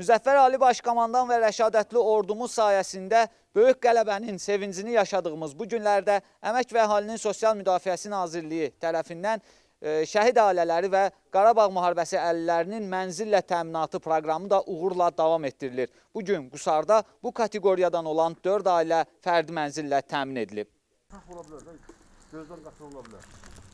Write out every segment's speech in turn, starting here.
Müzəffər Ali Başkomandan və rəşadətli ordumuz sayəsində böyük qələbənin sevincini yaşadığımız bu günlərdə Əmək və Əhalinin Sosial Müdafiəsi Nazirliyi tərəfindən e, şəhid ailələri və Qarabağ müharibəsi əllərinin mənzillə təminatı proqramı da uğurla davam etdirilir. Bu gün Qusarda bu kateqoriyadan olan 4 ailə fərdi mənzillə təmin edilib. Çox ola bilər, gözdən qaçır ola bilər.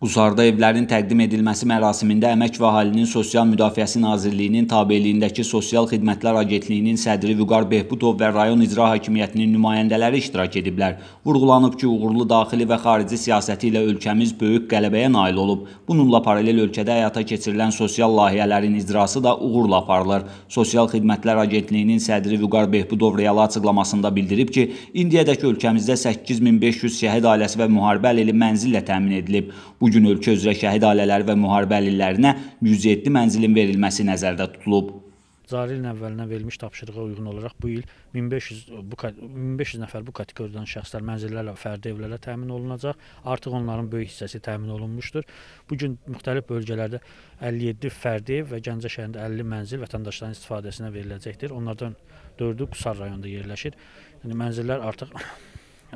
Qusarda evlərin təqdim edilməsi mərasimində Əmək və Əhalinin Sosial Müdafiəsi Nazirliyinin tabeliyindəki Sosial Xidmətlər Agentliyinin sədri Vüqar Behbutov və rayon icra hakimiyyətinin nümayəndələri iştirak ediblər. Vurğulanıb ki, uğurlu daxili və xarici siyasəti ilə ölkəmiz böyük qələbəyə nail olub. Bununla paralel ölkədə həyata keçirilən sosial layihələrin icrası da uğurla aparılır. Sosial Xidmətlər Agentliyinin sədri Vüqar Behbutov real açıqlamasında bildirib ki, indiyədək ölkəmizdə 8500 şəhid ailəsi və müharibə əlili mənzillə təmin edilib. Bu Bu gün ölkə üzrə şəhid ailələri və müharibə əlillərinə 107 mənzilin verilməsi nəzərdə tutulub. Cari ilin əvvəlinə verilmiş tapşırığa uyğun olaraq bu il 1500 bu 1500 nəfər bu kateqoriyadan şəxslər mənzillərlə, fərdi evlərlə təmin olunacaq. Artıq onların böyük hissəsi təmin olunmuşdur. Bu gün müxtəlif bölgələrdə 57 fərdi ev və Gəncə şəhərində 50 mənzil vətəndaşların istifadəsinə veriləcəkdir. Onlardan 4-ü Qusar rayonunda yerləşir. Yəni mənzillər artıq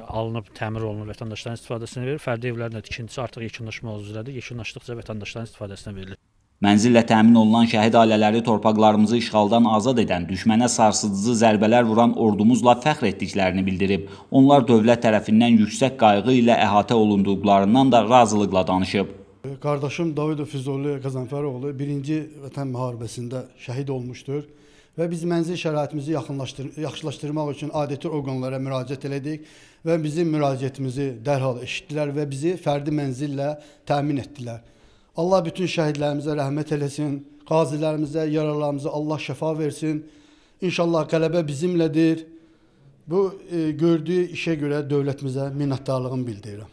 alınıb, təmir olunub, vətəndaşların istifadəsinə verilir. Fərdi evlərin də tikintisi artıq yekunlaşma üzrədir. Yekunlaşdıqca vətəndaşların istifadəsinə verilir. Mənzillə təmin olunan şəhid ailələri torpaqlarımızı işğaldan azad edən, düşmənə sarsıdıcı zərbələr vuran ordumuzla fəxr etdiklərini bildirib. Onlar dövlət tərəfindən yüksək qayğı ilə əhatə olunduqlarından da razılıqla danışıb. E, qardaşım Davidov Füzuli Qazanfəroğlu birinci vətən müharibəsində şəhid olmuşdur və biz mənzil şəraitimizi yaxınlaşdır yaxşılaşdırmaq üçün adəti orqanlara müraciət elədik və bizim müraciətimizi dərhal eşitdilər və bizi fərdi mənzillə təmin etdilər. Allah bütün şəhidlərimizə rəhmət eləsin, qazilərimizə, yaralarımıza Allah şəfa versin. İnşallah qələbə bizimlədir. Bu e, gördüyü işə görə dövlətimizə minnətdarlığımı bildirirəm.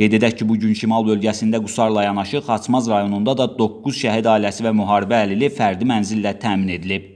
Qeyd edək ki, bugün şimal bölgəsində Qusarla yanaşı Xaçmaz rayonunda da 9 şəhid ailəsi və müharibə əlili fərdi mənzillə təmin edilib.